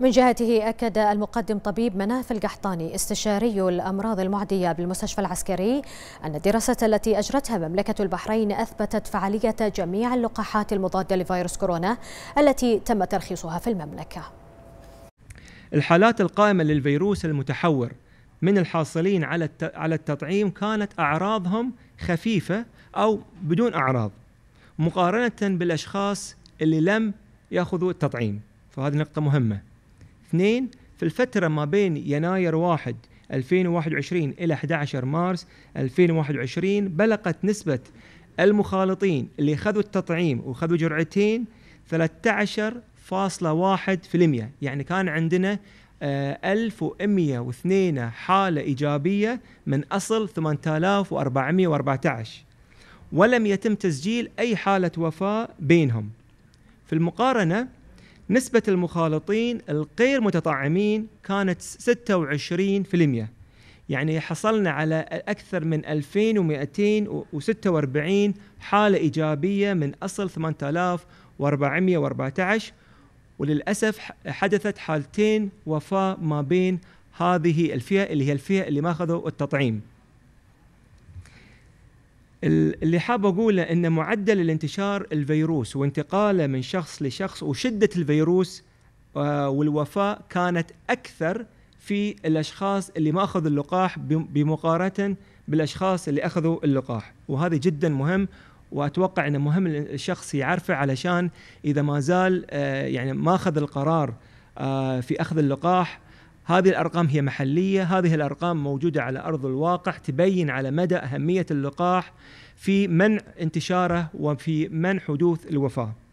من جهته أكد المقدم طبيب مناف القحطاني استشاري الأمراض المعدية بالمستشفى العسكري أن الدراسة التي أجرتها مملكة البحرين أثبتت فعالية جميع اللقاحات المضادة لفيروس كورونا التي تم ترخيصها في المملكة الحالات القائمة للفيروس المتحور من الحاصلين على على التطعيم كانت أعراضهم خفيفة أو بدون أعراض مقارنة بالأشخاص اللي لم يأخذوا التطعيم فهذه نقطة مهمة اثنين في الفترة ما بين يناير 1 2021 إلى 11 مارس 2021 بلغت نسبة المخالطين اللي خذوا التطعيم وخذوا جرعتين 13.1% يعني كان عندنا 1102 آه، حالة إيجابية من أصل 8414 ولم يتم تسجيل أي حالة وفاة بينهم في المقارنة نسبة المخالطين الغير متطعمين كانت 26% يعني حصلنا على أكثر من 2246 حالة إيجابية من أصل 8414 وللأسف حدثت حالتين وفاة ما بين هذه الفئة اللي هي الفئة اللي ما أخذوا التطعيم اللي حاب اقوله ان معدل الانتشار الفيروس وانتقاله من شخص لشخص وشده الفيروس آه، والوفاه كانت اكثر في الاشخاص اللي ما اخذوا اللقاح بمقارنه بالاشخاص اللي اخذوا اللقاح وهذا جدا مهم واتوقع انه مهم الشخص يعرفه علشان اذا ما زال آه، يعني ما اخذ القرار آه، في اخذ اللقاح هذه الارقام هي محليه، هذه الارقام موجوده على ارض الواقع تبين على مدى اهميه اللقاح في منع انتشاره وفي منع حدوث الوفاه.